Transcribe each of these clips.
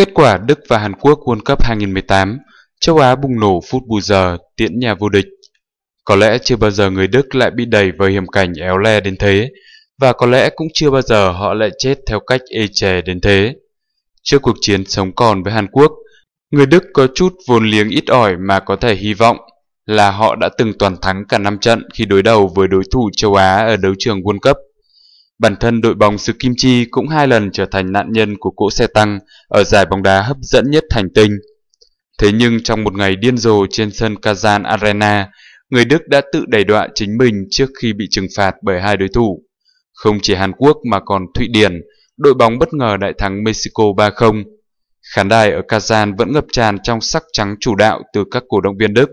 Kết quả Đức và Hàn Quốc World Cup 2018, châu Á bùng nổ phút bù giờ, tiễn nhà vô địch. Có lẽ chưa bao giờ người Đức lại bị đẩy vào hiểm cảnh éo le đến thế, và có lẽ cũng chưa bao giờ họ lại chết theo cách ê chề đến thế. Trước cuộc chiến sống còn với Hàn Quốc, người Đức có chút vốn liếng ít ỏi mà có thể hy vọng là họ đã từng toàn thắng cả năm trận khi đối đầu với đối thủ châu Á ở đấu trường World Cup Bản thân đội bóng xứ Kim Chi cũng hai lần trở thành nạn nhân của cỗ xe tăng ở giải bóng đá hấp dẫn nhất hành tinh. Thế nhưng trong một ngày điên rồ trên sân Kazan Arena, người Đức đã tự đẩy đọa chính mình trước khi bị trừng phạt bởi hai đối thủ. Không chỉ Hàn Quốc mà còn Thụy Điển, đội bóng bất ngờ đại thắng Mexico 3-0. Khán đài ở Kazan vẫn ngập tràn trong sắc trắng chủ đạo từ các cổ động viên Đức.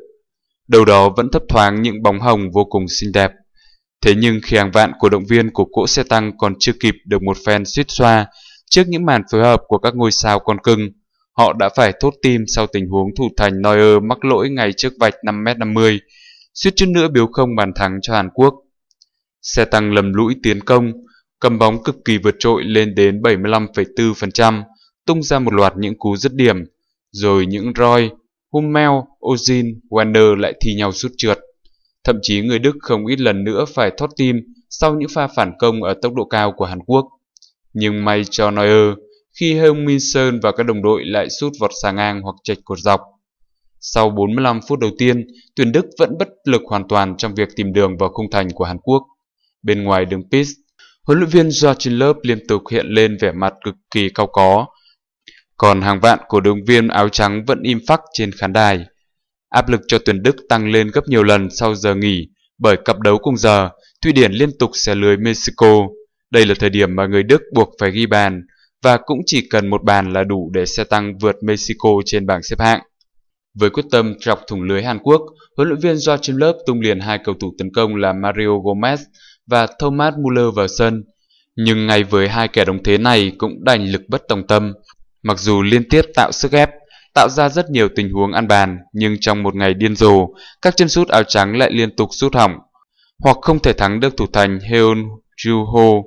Đầu đó vẫn thấp thoáng những bóng hồng vô cùng xinh đẹp. Thế nhưng khi hàng vạn cổ động viên của cỗ xe tăng còn chưa kịp được một phen suýt xoa trước những màn phối hợp của các ngôi sao con cưng, họ đã phải thốt tim sau tình huống thủ thành Neuer mắc lỗi ngay trước vạch 5m50, suýt chút nữa biếu không bàn thắng cho Hàn Quốc. Xe tăng lầm lũi tiến công, cầm bóng cực kỳ vượt trội lên đến 75,4%, tung ra một loạt những cú dứt điểm, rồi những Roy, Hummel, Ozil, Werner lại thi nhau rút trượt. Thậm chí người Đức không ít lần nữa phải thoát tim sau những pha phản công ở tốc độ cao của Hàn Quốc. Nhưng may cho Neuer, khi Heung Min Sơn và các đồng đội lại sút vọt xà ngang hoặc chệch cột dọc. Sau 45 phút đầu tiên, tuyển Đức vẫn bất lực hoàn toàn trong việc tìm đường vào khung thành của Hàn Quốc. Bên ngoài đường pitch, huấn luyện viên Joachim Löw liên tục hiện lên vẻ mặt cực kỳ cao có. Còn hàng vạn cổ động viên áo trắng vẫn im phắc trên khán đài. Áp lực cho tuyển Đức tăng lên gấp nhiều lần sau giờ nghỉ bởi cặp đấu cùng giờ, Thụy Điển liên tục xẻ lưới Mexico. Đây là thời điểm mà người Đức buộc phải ghi bàn và cũng chỉ cần một bàn là đủ để xe tăng vượt Mexico trên bảng xếp hạng. Với quyết tâm chọc thủng lưới Hàn Quốc, huấn luyện viên Joachim Löw tung liền hai cầu thủ tấn công là Mario Gomez và Thomas Muller vào sân. Nhưng ngay với hai kẻ đồng thế này cũng đành lực bất tòng tâm, mặc dù liên tiếp tạo sức ép tạo ra rất nhiều tình huống ăn bàn, nhưng trong một ngày điên rồ, các chân sút áo trắng lại liên tục sút hỏng, hoặc không thể thắng được thủ thành Heon Juho.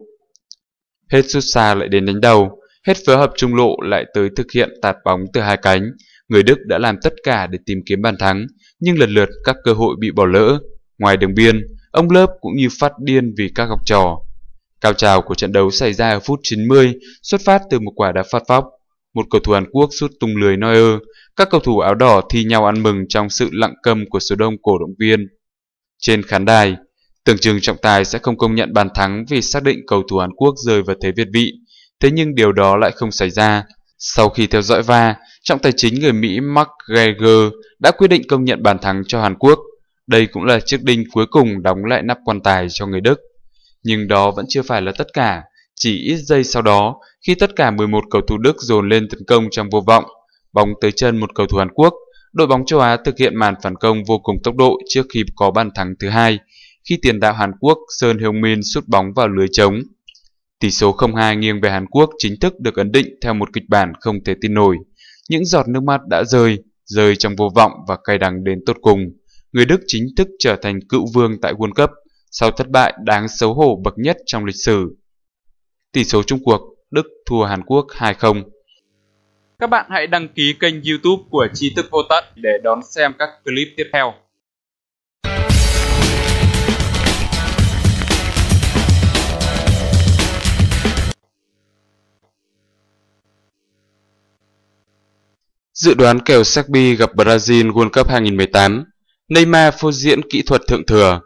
Hết sút xa lại đến đánh đầu, hết phối hợp trung lộ lại tới thực hiện tạt bóng từ hai cánh. Người Đức đã làm tất cả để tìm kiếm bàn thắng, nhưng lần lượt các cơ hội bị bỏ lỡ. Ngoài đường biên, ông lớp cũng như phát điên vì các học trò. Cao trào của trận đấu xảy ra ở phút 90, xuất phát từ một quả đá phạt vóc. Một cầu thủ Hàn Quốc sút tung lưới Neuer, các cầu thủ áo đỏ thi nhau ăn mừng trong sự lặng câm của số đông cổ động viên. Trên khán đài, tưởng chừng trọng tài sẽ không công nhận bàn thắng vì xác định cầu thủ Hàn Quốc rơi vào thế việt vị, thế nhưng điều đó lại không xảy ra. Sau khi theo dõi va, trọng tài chính người Mỹ Mark Geiger đã quyết định công nhận bàn thắng cho Hàn Quốc. Đây cũng là chiếc đinh cuối cùng đóng lại nắp quan tài cho người Đức. Nhưng đó vẫn chưa phải là tất cả. Chỉ ít giây sau đó, khi tất cả 11 cầu thủ Đức dồn lên tấn công trong vô vọng, bóng tới chân một cầu thủ Hàn Quốc, đội bóng châu Á thực hiện màn phản công vô cùng tốc độ trước khi có bàn thắng thứ hai, khi tiền đạo Hàn Quốc Sơn Heung Min sút bóng vào lưới trống. Tỷ số 0-2 nghiêng về Hàn Quốc chính thức được ấn định theo một kịch bản không thể tin nổi. Những giọt nước mắt đã rơi, rơi trong vô vọng và cay đắng đến tột cùng. Người Đức chính thức trở thành cựu vương tại World Cup sau thất bại đáng xấu hổ bậc nhất trong lịch sử. Tỷ số chung cuộc Đức thua Hàn Quốc 2-0. Các bạn hãy đăng ký kênh YouTube của Tri thức vô tận để đón xem các clip tiếp theo. Dự đoán kèo Serbia gặp Brazil World Cup 2018, Neymar phô diễn kỹ thuật thượng thừa.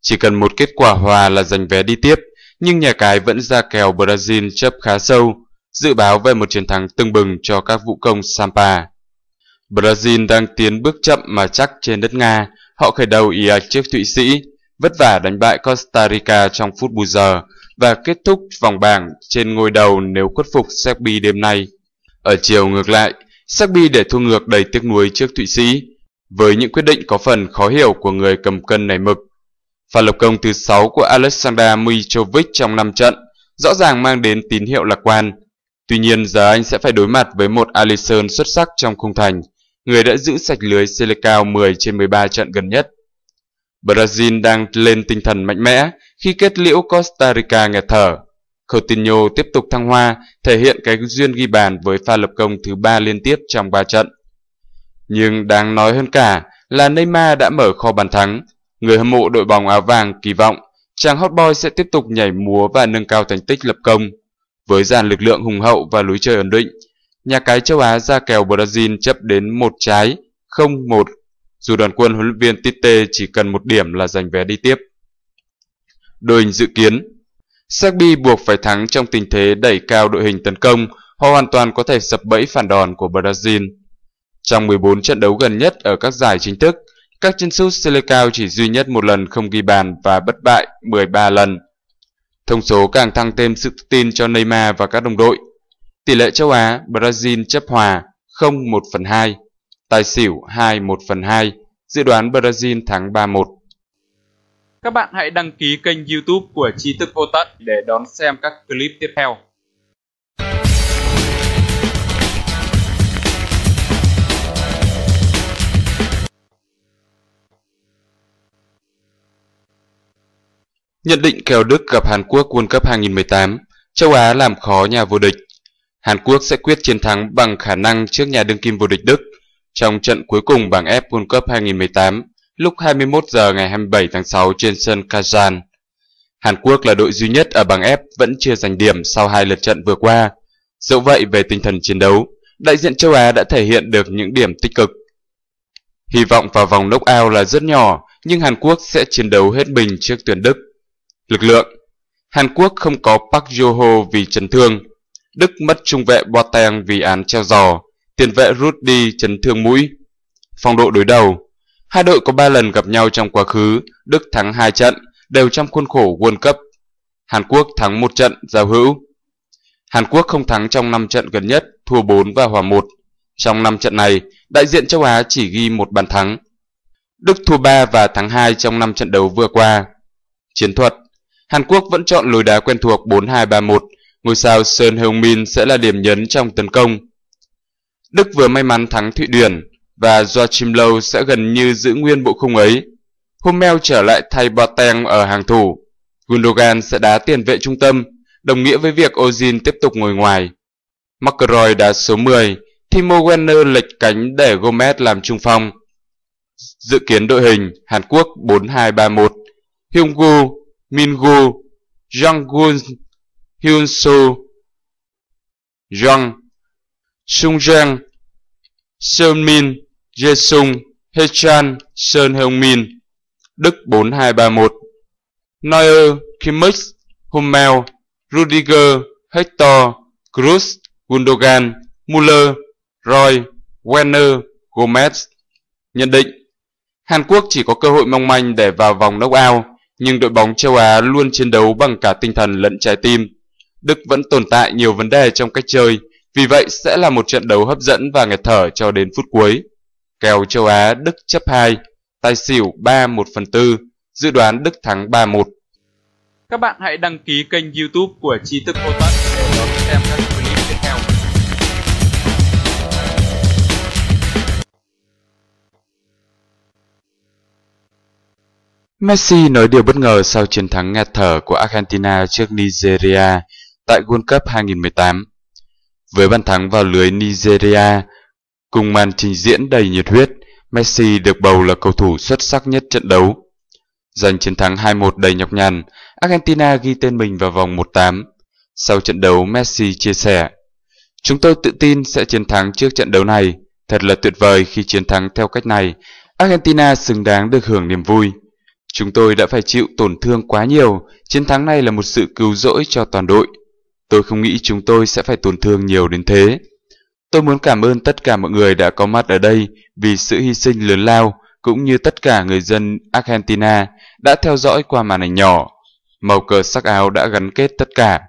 Chỉ cần một kết quả hòa là giành vé đi tiếp – nhưng nhà cái vẫn ra kèo Brazil chấp khá sâu, dự báo về một chiến thắng tưng bừng cho các vũ công Sampa. Brazil đang tiến bước chậm mà chắc trên đất Nga, họ khởi đầu ỉa trước Thụy Sĩ, vất vả đánh bại Costa Rica trong phút bù giờ và kết thúc vòng bảng trên ngôi đầu nếu khuất phục Serbia đêm nay. Ở chiều ngược lại, Serbia để thua ngược đầy tiếc nuối trước Thụy Sĩ, với những quyết định có phần khó hiểu của người cầm cân nảy mực Pha lập công thứ 6 của Alexander Mitrovic trong 5 trận rõ ràng mang đến tín hiệu lạc quan. Tuy nhiên giờ anh sẽ phải đối mặt với một Alisson xuất sắc trong khung thành, người đã giữ sạch lưới Selecao 10 trên 13 trận gần nhất. Brazil đang lên tinh thần mạnh mẽ khi kết liễu Costa Rica nghẹt thở. Coutinho tiếp tục thăng hoa, thể hiện cái duyên ghi bàn với pha lập công thứ 3 liên tiếp trong 3 trận. Nhưng đáng nói hơn cả là Neymar đã mở kho bàn thắng Người hâm mộ đội bóng áo vàng kỳ vọng chàng hot boy sẽ tiếp tục nhảy múa và nâng cao thành tích lập công. Với dàn lực lượng hùng hậu và lối chơi ổn định, nhà cái châu Á ra kèo Brazil chấp đến một trái, 0-1, Dù đoàn quân huấn luyện viên Tite chỉ cần một điểm là giành vé đi tiếp. Đội hình dự kiến Serbi buộc phải thắng trong tình thế đẩy cao đội hình tấn công họ hoàn toàn có thể sập bẫy phản đòn của Brazil. Trong 14 trận đấu gần nhất ở các giải chính thức, các chân sút Selecao chỉ duy nhất một lần không ghi bàn và bất bại 13 lần. Thông số càng thăng thêm sự tự tin cho Neymar và các đồng đội. Tỷ lệ châu Á, Brazil chấp hòa 0-1 phần 2, tài xỉu 2-1 phần 2, dự đoán Brazil thắng 3-1. Các bạn hãy đăng ký kênh youtube của Tri Thức Vô Tận để đón xem các clip tiếp theo. Nhận định kèo Đức gặp Hàn Quốc World Cup 2018, châu Á làm khó nhà vô địch. Hàn Quốc sẽ quyết chiến thắng bằng khả năng trước nhà đương kim vô địch Đức trong trận cuối cùng bảng F World Cup 2018 lúc 21 giờ ngày 27 tháng 6 trên sân Kazan. Hàn Quốc là đội duy nhất ở bảng F vẫn chưa giành điểm sau hai lượt trận vừa qua. Dẫu vậy về tinh thần chiến đấu, đại diện châu Á đã thể hiện được những điểm tích cực. Hy vọng vào vòng knockout là rất nhỏ, nhưng Hàn Quốc sẽ chiến đấu hết mình trước tuyển Đức. Lực lượng Hàn Quốc không có Park Yo-ho vì chấn thương. Đức mất trung vệ Boateng vì án treo giò. Tiền vệ Rudy chấn thương mũi. Phong độ đối đầu Hai đội có 3 lần gặp nhau trong quá khứ. Đức thắng 2 trận, đều trong khuôn khổ World Cup. Hàn Quốc thắng 1 trận giao hữu. Hàn Quốc không thắng trong 5 trận gần nhất, thua 4 và hòa 1. Trong 5 trận này, đại diện châu Á chỉ ghi một bàn thắng. Đức thua 3 và thắng 2 trong 5 trận đấu vừa qua. Chiến thuật Hàn Quốc vẫn chọn lối đá quen thuộc 4-2-3-1, ngôi sao Sơn Heung Min sẽ là điểm nhấn trong tấn công. Đức vừa may mắn thắng Thụy Điển và Joachim Low sẽ gần như giữ nguyên bộ khung ấy. Hummel trở lại thay Boateng ở hàng thủ. Gundogan sẽ đá tiền vệ trung tâm, đồng nghĩa với việc Ozil tiếp tục ngồi ngoài. McElroy đá số 10, Timo Werner lệch cánh để Gomez làm trung phong. Dự kiến đội hình Hàn Quốc 4-2-3-1, Hyung-gu, Mingo, Jang Gun, Hyun Soo, Jang, Sung Jang, Seon Min, Jae Sung, Hee Chan, Seon Heung Min, Đức 4231, Neuer, Kimmich, Hummel, Rudiger, Hector, Cruz, Gundogan, Muller, Roy, Werner, Gomez. Nhận định, Hàn Quốc chỉ có cơ hội mong manh để vào vòng knockout nhưng đội bóng châu Á luôn chiến đấu bằng cả tinh thần lẫn trái tim. Đức vẫn tồn tại nhiều vấn đề trong cách chơi, vì vậy sẽ là một trận đấu hấp dẫn và nghẹt thở cho đến phút cuối. Kèo châu Á Đức chấp 2, tài xỉu 3 1 phần 4, dự đoán Đức thắng 3-1. Các bạn hãy đăng ký kênh youtube của Tri Thức Mô Tắc Messi nói điều bất ngờ sau chiến thắng ngạt thở của Argentina trước Nigeria tại World Cup 2018. Với bàn thắng vào lưới Nigeria, cùng màn trình diễn đầy nhiệt huyết, Messi được bầu là cầu thủ xuất sắc nhất trận đấu. Giành chiến thắng 2-1 đầy nhọc nhằn, Argentina ghi tên mình vào vòng 1-8. Sau trận đấu, Messi chia sẻ, Chúng tôi tự tin sẽ chiến thắng trước trận đấu này. Thật là tuyệt vời khi chiến thắng theo cách này. Argentina xứng đáng được hưởng niềm vui. Chúng tôi đã phải chịu tổn thương quá nhiều, chiến thắng này là một sự cứu rỗi cho toàn đội. Tôi không nghĩ chúng tôi sẽ phải tổn thương nhiều đến thế. Tôi muốn cảm ơn tất cả mọi người đã có mặt ở đây vì sự hy sinh lớn lao cũng như tất cả người dân Argentina đã theo dõi qua màn ảnh nhỏ. Màu cờ sắc áo đã gắn kết tất cả.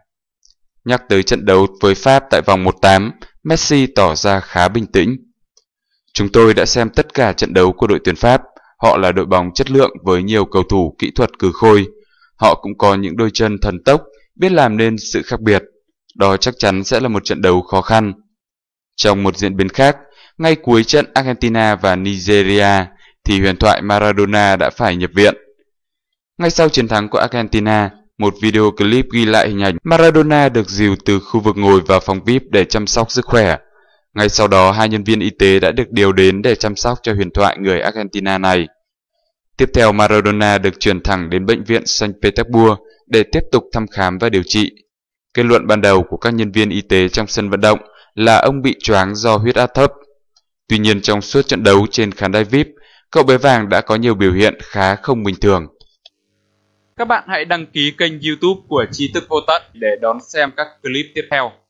Nhắc tới trận đấu với Pháp tại vòng 1-8, Messi tỏ ra khá bình tĩnh. Chúng tôi đã xem tất cả trận đấu của đội tuyển Pháp Họ là đội bóng chất lượng với nhiều cầu thủ kỹ thuật cử khôi. Họ cũng có những đôi chân thần tốc, biết làm nên sự khác biệt. Đó chắc chắn sẽ là một trận đấu khó khăn. Trong một diễn biến khác, ngay cuối trận Argentina và Nigeria thì huyền thoại Maradona đã phải nhập viện. Ngay sau chiến thắng của Argentina, một video clip ghi lại hình ảnh Maradona được dìu từ khu vực ngồi vào phòng VIP để chăm sóc sức khỏe. Ngay sau đó, hai nhân viên y tế đã được điều đến để chăm sóc cho huyền thoại người Argentina này. Tiếp theo, Maradona được chuyển thẳng đến bệnh viện Saint Petersburg để tiếp tục thăm khám và điều trị. Kết luận ban đầu của các nhân viên y tế trong sân vận động là ông bị choáng do huyết áp thấp. Tuy nhiên, trong suốt trận đấu trên khán đài VIP, cậu bé vàng đã có nhiều biểu hiện khá không bình thường. Các bạn hãy đăng ký kênh youtube của Tri thức Vô Tận để đón xem các clip tiếp theo.